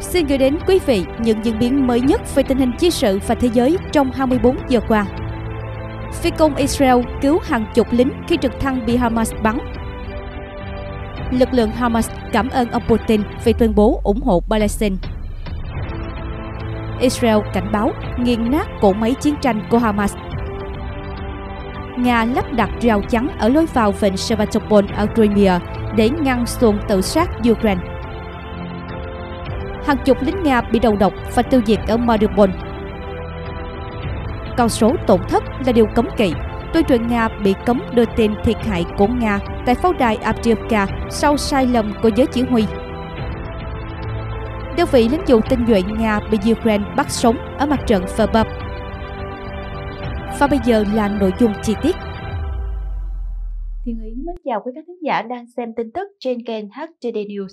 xin gửi đến quý vị những diễn biến mới nhất về tình hình chiến sự và thế giới trong 24 giờ qua. Phi công Israel cứu hàng chục lính khi trực thăng bị Hamas bắn. Lực lượng Hamas cảm ơn ông Putin vì tuyên bố ủng hộ Palestine. Israel cảnh báo nghiền nát cỗ máy chiến tranh của Hamas. Nga lắp đặt rào chắn ở lối vào vịnh Sevastopol ở Crimea để ngăn xuồng tự sát Ukraine hàng chục lính Nga bị đầu độc và tiêu diệt ở Mariupol. Con số tổn thất là điều cấm kỵ. Tuyên truyền Nga bị cấm đưa tin thiệt hại của Nga tại pháo đài Avdiivka sau sai lầm của giới chỉ huy. Đơn vị lính dụ tinh nhuệ Nga bị Ukraine bắt sống ở mặt trận Verbab. Và bây giờ là nội dung chi tiết. Thiên Yến mến chào quý khán giả đang xem tin tức trên kênh HTD News.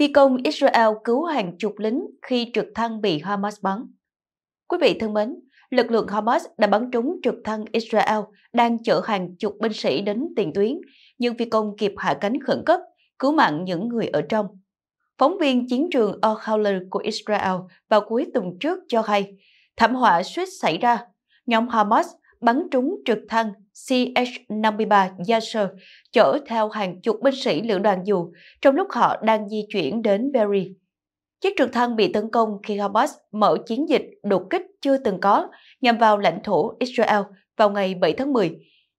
Phi công Israel cứu hàng chục lính khi trực thăng bị Hamas bắn. Quý vị thân mến, lực lượng Hamas đã bắn trúng trực thăng Israel đang chở hàng chục binh sĩ đến tiền tuyến, nhưng phi công kịp hạ cánh khẩn cấp, cứu mạng những người ở trong. Phóng viên chiến trường al của Israel vào cuối tuần trước cho hay, thảm họa suýt xảy ra. Nhóm Hamas bắn trúng trực thăng CH-53 Yasser chở theo hàng chục binh sĩ lữ đoàn dù trong lúc họ đang di chuyển đến Berry. Chiếc trực thăng bị tấn công khi Hamas mở chiến dịch đột kích chưa từng có nhằm vào lãnh thổ Israel vào ngày 7 tháng 10,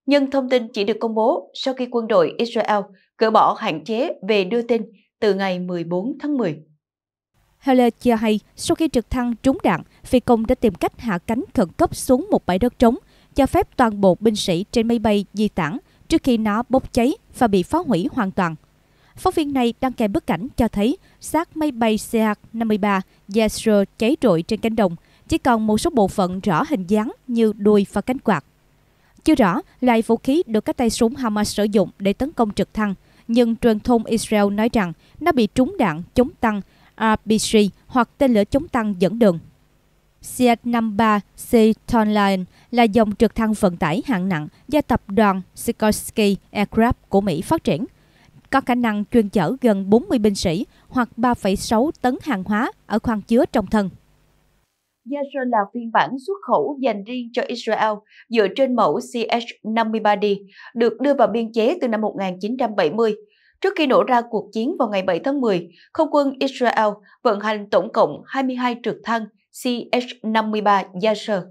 nhưng thông tin chỉ được công bố sau khi quân đội Israel gỡ bỏ hạn chế về đưa tin từ ngày 14 tháng 10. Heller cho hay, sau khi trực thăng trúng đạn, phi công đã tìm cách hạ cánh khẩn cấp xuống một bãi đất trống – cho phép toàn bộ binh sĩ trên máy bay di tản trước khi nó bốc cháy và bị phá hủy hoàn toàn. Phóng viên này đăng kèm bức ảnh cho thấy xác máy bay CH-53 Yasro cháy rụi trên cánh đồng, chỉ còn một số bộ phận rõ hình dáng như đuôi và cánh quạt. Chưa rõ loại vũ khí được các tay súng Hamas sử dụng để tấn công trực thăng, nhưng truyền thông Israel nói rằng nó bị trúng đạn chống tăng RPG hoặc tên lửa chống tăng dẫn đường. CH-53 C Tonline là dòng trực thăng vận tải hạng nặng do tập đoàn Sikorsky Aircraft của Mỹ phát triển, có khả năng chuyên chở gần 40 binh sĩ hoặc 3,6 tấn hàng hóa ở khoang chứa trong thân. Yasser là phiên bản xuất khẩu dành riêng cho Israel dựa trên mẫu CH-53D, được đưa vào biên chế từ năm 1970. Trước khi nổ ra cuộc chiến vào ngày 7 tháng 10, không quân Israel vận hành tổng cộng 22 trực thăng CH-53 Yasser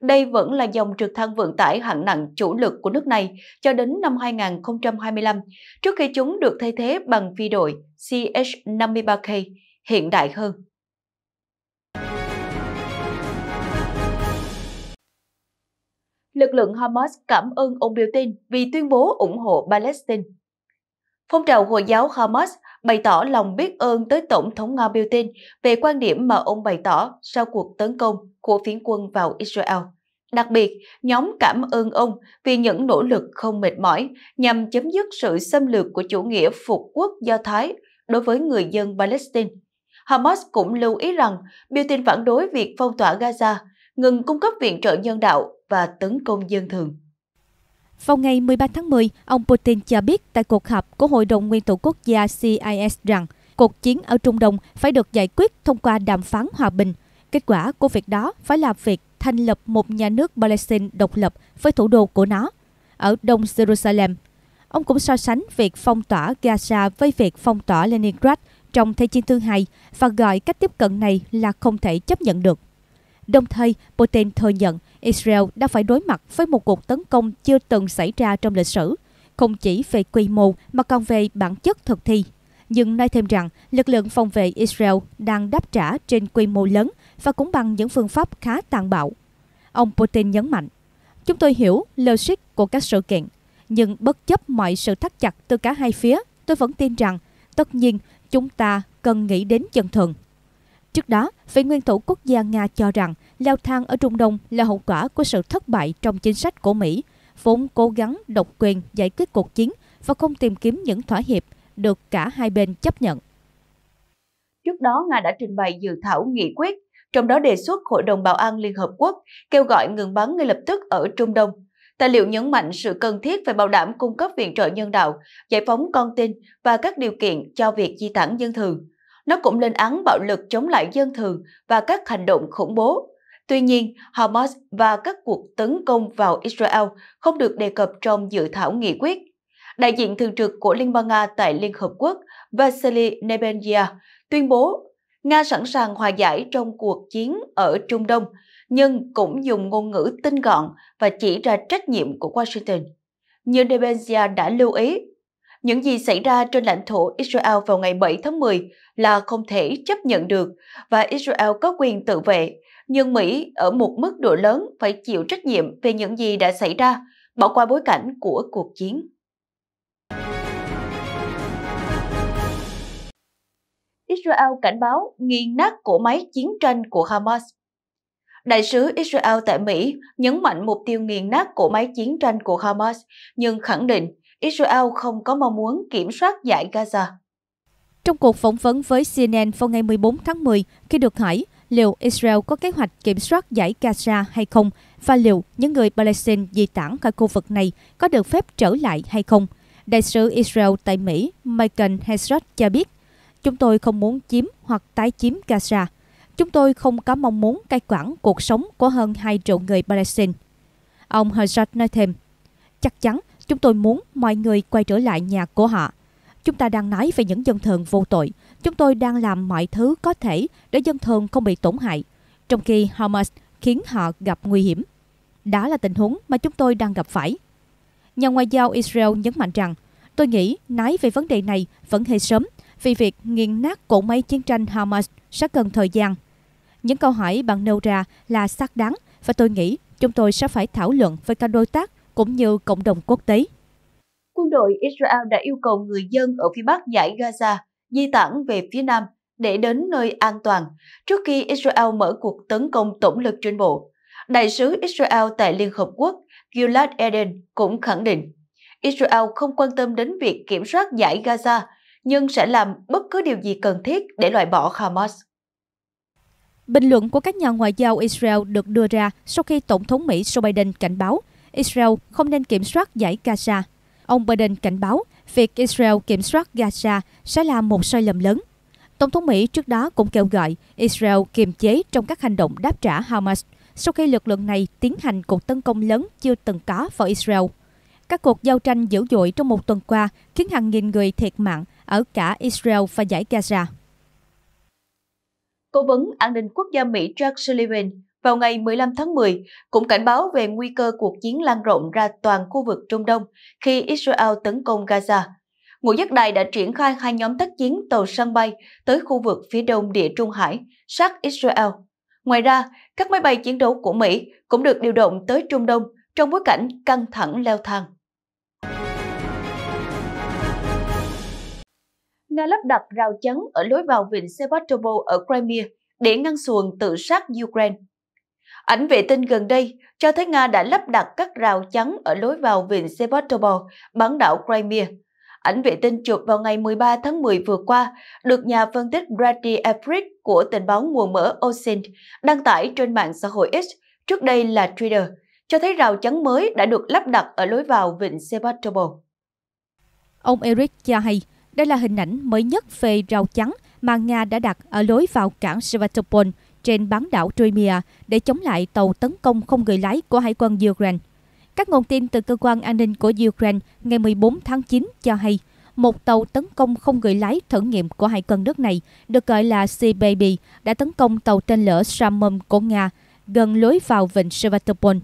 đây vẫn là dòng trực thăng vận tải hạng nặng chủ lực của nước này cho đến năm 2025, trước khi chúng được thay thế bằng phi đội CH-53K hiện đại hơn. Lực lượng Hamas cảm ơn ông Putin vì tuyên bố ủng hộ Palestine Phong trào Hồi giáo Hamas bày tỏ lòng biết ơn tới Tổng thống Nga Putin về quan điểm mà ông bày tỏ sau cuộc tấn công của phiến quân vào Israel. Đặc biệt, nhóm cảm ơn ông vì những nỗ lực không mệt mỏi nhằm chấm dứt sự xâm lược của chủ nghĩa phục quốc Do Thái đối với người dân Palestine. Hamas cũng lưu ý rằng Putin phản đối việc phong tỏa Gaza, ngừng cung cấp viện trợ nhân đạo và tấn công dân thường. Vào ngày 13 tháng 10, ông Putin cho biết tại cuộc họp của Hội đồng Nguyên thủ Quốc gia CIS rằng cuộc chiến ở Trung Đông phải được giải quyết thông qua đàm phán hòa bình. Kết quả của việc đó phải là việc thành lập một nhà nước Palestine độc lập với thủ đô của nó ở Đông Jerusalem. Ông cũng so sánh việc phong tỏa Gaza với việc phong tỏa Leningrad trong Thế chiến thứ hai và gọi cách tiếp cận này là không thể chấp nhận được. Đồng thời, Putin thừa nhận Israel đã phải đối mặt với một cuộc tấn công chưa từng xảy ra trong lịch sử, không chỉ về quy mô mà còn về bản chất thực thi. Nhưng nói thêm rằng, lực lượng phòng vệ Israel đang đáp trả trên quy mô lớn và cũng bằng những phương pháp khá tàn bạo. Ông Putin nhấn mạnh, chúng tôi hiểu logic của các sự kiện, nhưng bất chấp mọi sự thắt chặt từ cả hai phía, tôi vẫn tin rằng, tất nhiên, chúng ta cần nghĩ đến dân thường. Trước đó, vị nguyên thủ quốc gia Nga cho rằng leo thang ở Trung Đông là hậu quả của sự thất bại trong chính sách của Mỹ, vốn cố gắng độc quyền giải quyết cuộc chiến và không tìm kiếm những thỏa hiệp được cả hai bên chấp nhận. Trước đó, Nga đã trình bày dự thảo nghị quyết, trong đó đề xuất Hội đồng Bảo an Liên Hợp Quốc kêu gọi ngừng bắn ngay lập tức ở Trung Đông. Tài liệu nhấn mạnh sự cần thiết về bảo đảm cung cấp viện trợ nhân đạo, giải phóng con tin và các điều kiện cho việc di tản dân thường. Nó cũng lên án bạo lực chống lại dân thường và các hành động khủng bố. Tuy nhiên, Hamas và các cuộc tấn công vào Israel không được đề cập trong dự thảo nghị quyết. Đại diện thường trực của Liên bang Nga tại Liên Hợp Quốc Vasily Nebenzia tuyên bố Nga sẵn sàng hòa giải trong cuộc chiến ở Trung Đông, nhưng cũng dùng ngôn ngữ tinh gọn và chỉ ra trách nhiệm của Washington. Như Nebenzia đã lưu ý, những gì xảy ra trên lãnh thổ Israel vào ngày 7 tháng 10 là không thể chấp nhận được và Israel có quyền tự vệ, nhưng Mỹ ở một mức độ lớn phải chịu trách nhiệm về những gì đã xảy ra, bỏ qua bối cảnh của cuộc chiến. Israel cảnh báo nghiền nát cổ máy chiến tranh của Hamas. Đại sứ Israel tại Mỹ nhấn mạnh mục tiêu nghiền nát cổ máy chiến tranh của Hamas, nhưng khẳng định Israel không có mong muốn kiểm soát giải Gaza. Trong cuộc phỏng vấn với CNN vào ngày 14 tháng 10, khi được hỏi liệu Israel có kế hoạch kiểm soát giải Gaza hay không và liệu những người Palestine di tản khỏi khu vực này có được phép trở lại hay không, đại sứ Israel tại Mỹ Michael Hesrod cho biết, chúng tôi không muốn chiếm hoặc tái chiếm Gaza. Chúng tôi không có mong muốn cai quản cuộc sống của hơn 2 triệu người Palestine. Ông Hesrod nói thêm, chắc chắn Chúng tôi muốn mọi người quay trở lại nhà của họ. Chúng ta đang nói về những dân thường vô tội. Chúng tôi đang làm mọi thứ có thể để dân thường không bị tổn hại, trong khi Hamas khiến họ gặp nguy hiểm. Đó là tình huống mà chúng tôi đang gặp phải. Nhà ngoại giao Israel nhấn mạnh rằng, tôi nghĩ nói về vấn đề này vẫn hơi sớm vì việc nghiền nát cỗ máy chiến tranh Hamas sẽ cần thời gian. Những câu hỏi bạn nêu ra là xác đáng và tôi nghĩ chúng tôi sẽ phải thảo luận với các đối tác cũng như cộng đồng quốc tế. Quân đội Israel đã yêu cầu người dân ở phía bắc giải Gaza di tản về phía nam để đến nơi an toàn trước khi Israel mở cuộc tấn công tổng lực trên bộ. Đại sứ Israel tại Liên Hợp Quốc Gilad Eden cũng khẳng định Israel không quan tâm đến việc kiểm soát giải Gaza nhưng sẽ làm bất cứ điều gì cần thiết để loại bỏ Hamas. Bình luận của các nhà ngoại giao Israel được đưa ra sau khi Tổng thống Mỹ Joe Biden cảnh báo Israel không nên kiểm soát giải Gaza. Ông Biden cảnh báo việc Israel kiểm soát Gaza sẽ là một sai lầm lớn. Tổng thống Mỹ trước đó cũng kêu gọi Israel kiềm chế trong các hành động đáp trả Hamas sau khi lực lượng này tiến hành cuộc tấn công lớn chưa từng có vào Israel. Các cuộc giao tranh dữ dội trong một tuần qua khiến hàng nghìn người thiệt mạng ở cả Israel và giải Gaza. Cố vấn an ninh quốc gia Mỹ Jack Sullivan vào ngày 15 tháng 10 cũng cảnh báo về nguy cơ cuộc chiến lan rộng ra toàn khu vực Trung Đông khi Israel tấn công Gaza. Ngũ giác đài đã triển khai hai nhóm tác chiến tàu sân bay tới khu vực phía đông địa Trung Hải, sát Israel. Ngoài ra, các máy bay chiến đấu của Mỹ cũng được điều động tới Trung Đông trong bối cảnh căng thẳng leo thang. Nga lắp đặt rào chắn ở lối vào vịnh Sevastopol ở Crimea để ngăn xuồng tự sát Ukraine. Ảnh vệ tinh gần đây cho thấy Nga đã lắp đặt các rào chắn ở lối vào vịnh Sevastopol, bán đảo Crimea. Ảnh vệ tinh chụp vào ngày 13 tháng 10 vừa qua được nhà phân tích Brady Afric của tình báo nguồn mở OSINT đăng tải trên mạng xã hội X, trước đây là Twitter, cho thấy rào chắn mới đã được lắp đặt ở lối vào vịnh Sevastopol. Ông Eric cho hay, đây là hình ảnh mới nhất về rào chắn mà Nga đã đặt ở lối vào cảng Sevastopol – trên bán đảo Crimea để chống lại tàu tấn công không người lái của Hải quân Ukraine. Các nguồn tin từ cơ quan an ninh của Ukraine ngày 14 tháng 9 cho hay một tàu tấn công không người lái thử nghiệm của hải quân nước này, được gọi là Sea Baby, đã tấn công tàu tên lửa Shamom của Nga gần lối vào vịnh Sevastopol.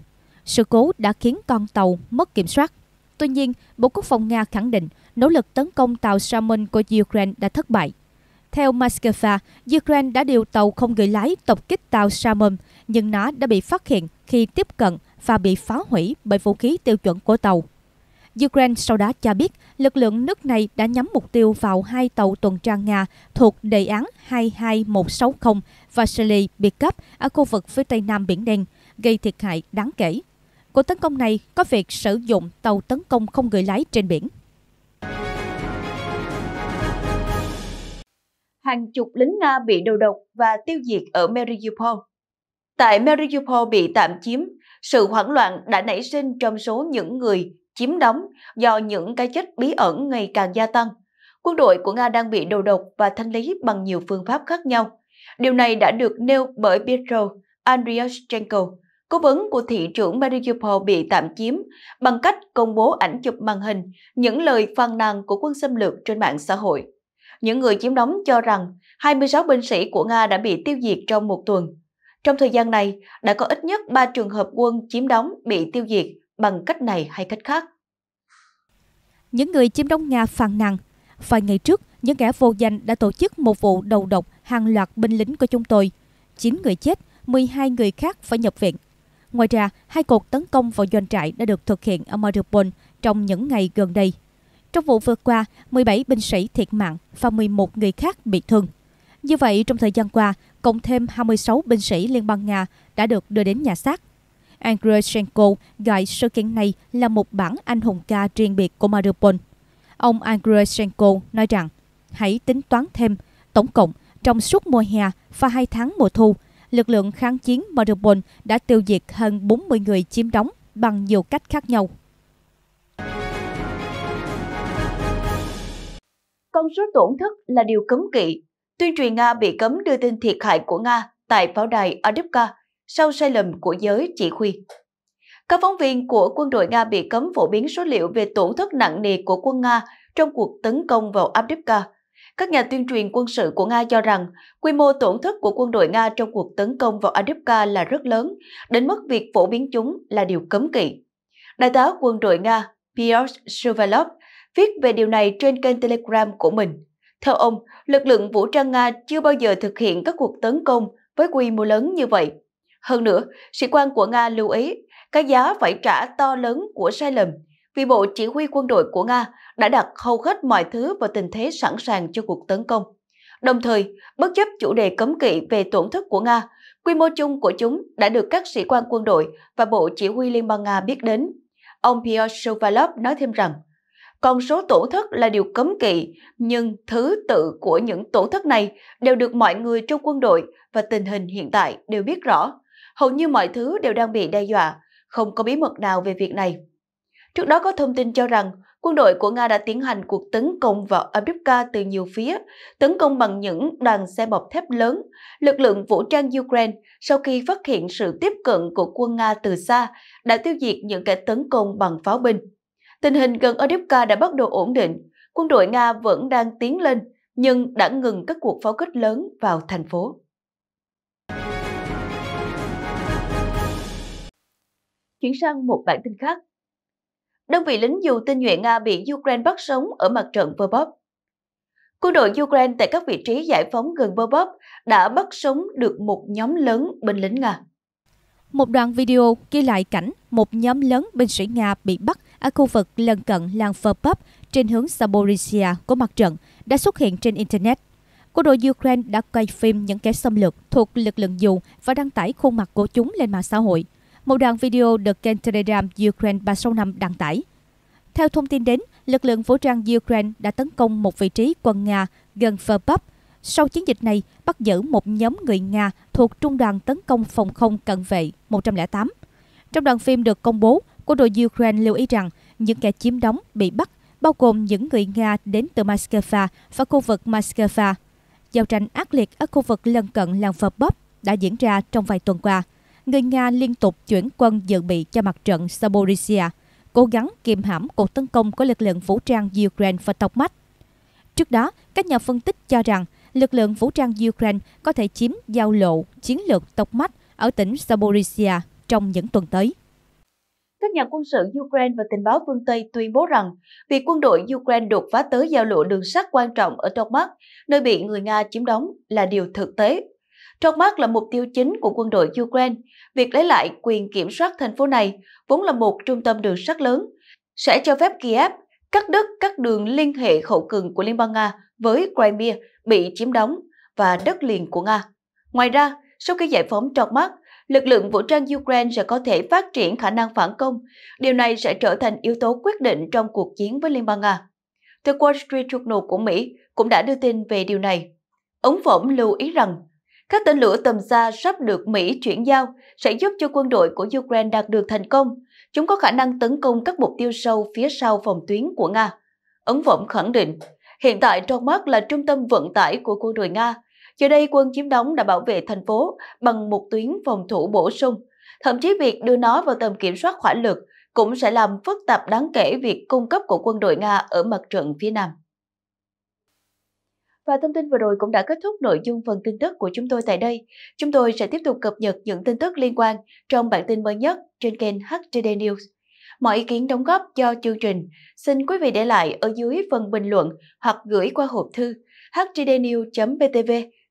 Sự cố đã khiến con tàu mất kiểm soát. Tuy nhiên, Bộ Quốc phòng Nga khẳng định nỗ lực tấn công tàu Shamon của Ukraine đã thất bại. Theo Moscow, Ukraine đã điều tàu không người lái tập kích tàu Salmon, nhưng nó đã bị phát hiện khi tiếp cận và bị phá hủy bởi vũ khí tiêu chuẩn của tàu. Ukraine sau đó cho biết lực lượng nước này đã nhắm mục tiêu vào hai tàu tuần tra Nga thuộc đề án 22160 Vasily Bikov ở khu vực phía tây nam Biển Đen, gây thiệt hại đáng kể. Cuộc tấn công này có việc sử dụng tàu tấn công không người lái trên biển. hàng chục lính Nga bị đầu độc và tiêu diệt ở Mariupol. Tại Mariupol bị tạm chiếm, sự hoảng loạn đã nảy sinh trong số những người chiếm đóng do những cái chết bí ẩn ngày càng gia tăng. Quân đội của Nga đang bị đầu độc và thanh lý bằng nhiều phương pháp khác nhau. Điều này đã được nêu bởi Petro Andriushchenko, cố vấn của thị trưởng Mariupol bị tạm chiếm bằng cách công bố ảnh chụp màn hình, những lời phàn nàn của quân xâm lược trên mạng xã hội. Những người chiếm đóng cho rằng 26 binh sĩ của Nga đã bị tiêu diệt trong một tuần. Trong thời gian này, đã có ít nhất 3 trường hợp quân chiếm đóng bị tiêu diệt bằng cách này hay cách khác. Những người chiếm đóng Nga phàn nàn, vài ngày trước, những kẻ vô danh đã tổ chức một vụ đầu độc hàng loạt binh lính của chúng tôi. 9 người chết, 12 người khác phải nhập viện. Ngoài ra, hai cuộc tấn công vào doanh trại đã được thực hiện ở Mariupol trong những ngày gần đây. Trong vụ vừa qua, 17 binh sĩ thiệt mạng và 11 người khác bị thương. Như vậy, trong thời gian qua, cộng thêm 26 binh sĩ Liên bang Nga đã được đưa đến nhà xác. Andrushenko gọi sự kiện này là một bản anh hùng ca riêng biệt của Mariupol. Ông Andrushenko nói rằng, hãy tính toán thêm, tổng cộng trong suốt mùa hè và hai tháng mùa thu, lực lượng kháng chiến Mariupol đã tiêu diệt hơn 40 người chiếm đóng bằng nhiều cách khác nhau. con số tổn thất là điều cấm kỵ. Tuyên truyền Nga bị cấm đưa tin thiệt hại của Nga tại pháo đài Adipka sau sai lầm của giới chỉ huy. Các phóng viên của quân đội Nga bị cấm phổ biến số liệu về tổn thất nặng nề của quân Nga trong cuộc tấn công vào Avdiivka. Các nhà tuyên truyền quân sự của Nga cho rằng quy mô tổn thất của quân đội Nga trong cuộc tấn công vào Avdiivka là rất lớn, đến mức việc phổ biến chúng là điều cấm kỵ. Đại tá quân đội Nga Piotr Suvalov viết về điều này trên kênh Telegram của mình. Theo ông, lực lượng vũ trang Nga chưa bao giờ thực hiện các cuộc tấn công với quy mô lớn như vậy. Hơn nữa, sĩ quan của Nga lưu ý cái giá phải trả to lớn của sai lầm vì Bộ Chỉ huy quân đội của Nga đã đặt hầu hết mọi thứ vào tình thế sẵn sàng cho cuộc tấn công. Đồng thời, bất chấp chủ đề cấm kỵ về tổn thất của Nga, quy mô chung của chúng đã được các sĩ quan quân đội và Bộ Chỉ huy Liên bang Nga biết đến. Ông Pyotr Shovalov nói thêm rằng, con số tổ thất là điều cấm kỵ, nhưng thứ tự của những tổ thất này đều được mọi người trong quân đội và tình hình hiện tại đều biết rõ. Hầu như mọi thứ đều đang bị đe dọa, không có bí mật nào về việc này. Trước đó có thông tin cho rằng quân đội của Nga đã tiến hành cuộc tấn công vào Abivka từ nhiều phía, tấn công bằng những đoàn xe bọc thép lớn. Lực lượng vũ trang Ukraine sau khi phát hiện sự tiếp cận của quân Nga từ xa đã tiêu diệt những kẻ tấn công bằng pháo binh. Tình hình gần Odebka đã bắt đầu ổn định, quân đội Nga vẫn đang tiến lên nhưng đã ngừng các cuộc pháo kích lớn vào thành phố. Chuyển sang một bản tin khác. Đơn vị lính dù tinh nhuệ Nga bị Ukraine bắt sống ở mặt trận Verbov. Quân đội Ukraine tại các vị trí giải phóng gần Verbov đã bắt sống được một nhóm lớn binh lính Nga. Một đoạn video ghi lại cảnh một nhóm lớn binh sĩ Nga bị bắt ở khu vực lân cận làng Phờ trên hướng Saborisia của mặt trận đã xuất hiện trên Internet. Quân đội Ukraine đã quay phim những kẻ xâm lược thuộc lực lượng dù và đăng tải khuôn mặt của chúng lên mạng xã hội. Một đoạn video được kênh Telegram Ukraine 365 đăng tải. Theo thông tin đến, lực lượng vũ trang Ukraine đã tấn công một vị trí quân Nga gần Verbub. Sau chiến dịch này, bắt giữ một nhóm người Nga thuộc Trung đoàn Tấn công Phòng không Cận vệ 108. Trong đoạn phim được công bố, Quân đội Ukraine lưu ý rằng những kẻ chiếm đóng bị bắt, bao gồm những người Nga đến từ Moscow và khu vực Moscow. Giao tranh ác liệt ở khu vực lân cận làng bóp đã diễn ra trong vài tuần qua. Người Nga liên tục chuyển quân dự bị cho mặt trận Saborisia, cố gắng kiềm hãm cuộc tấn công của lực lượng vũ trang Ukraine và tộc Mách. Trước đó, các nhà phân tích cho rằng lực lượng vũ trang Ukraine có thể chiếm giao lộ chiến lược tộc Mách ở tỉnh Saborisia trong những tuần tới các nhà quân sự Ukraine và tình báo phương Tây tuyên bố rằng việc quân đội Ukraine đột phá tới giao lộ đường sắt quan trọng ở Donbass, nơi bị người Nga chiếm đóng, là điều thực tế. Donbass là mục tiêu chính của quân đội Ukraine. Việc lấy lại quyền kiểm soát thành phố này vốn là một trung tâm đường sắt lớn, sẽ cho phép Kiev cắt đứt các đường liên hệ hậu cường của Liên bang Nga với Crimea bị chiếm đóng và đất liền của Nga. Ngoài ra, sau khi giải phóng Donbass, lực lượng vũ trang Ukraine sẽ có thể phát triển khả năng phản công. Điều này sẽ trở thành yếu tố quyết định trong cuộc chiến với Liên bang Nga. The Wall Street Journal của Mỹ cũng đã đưa tin về điều này. Ống phỏng lưu ý rằng, các tên lửa tầm xa sắp được Mỹ chuyển giao sẽ giúp cho quân đội của Ukraine đạt được thành công. Chúng có khả năng tấn công các mục tiêu sâu phía sau phòng tuyến của Nga. Ấn Vọng khẳng định, hiện tại Donbass là trung tâm vận tải của quân đội Nga Giờ đây quân chiếm đóng đã bảo vệ thành phố bằng một tuyến phòng thủ bổ sung. Thậm chí việc đưa nó vào tầm kiểm soát hỏa lực cũng sẽ làm phức tạp đáng kể việc cung cấp của quân đội Nga ở mặt trận phía Nam. Và thông tin vừa rồi cũng đã kết thúc nội dung phần tin tức của chúng tôi tại đây. Chúng tôi sẽ tiếp tục cập nhật những tin tức liên quan trong bản tin mới nhất trên kênh HTD News. Mọi ý kiến đóng góp cho chương trình xin quý vị để lại ở dưới phần bình luận hoặc gửi qua hộp thư htdnews.btv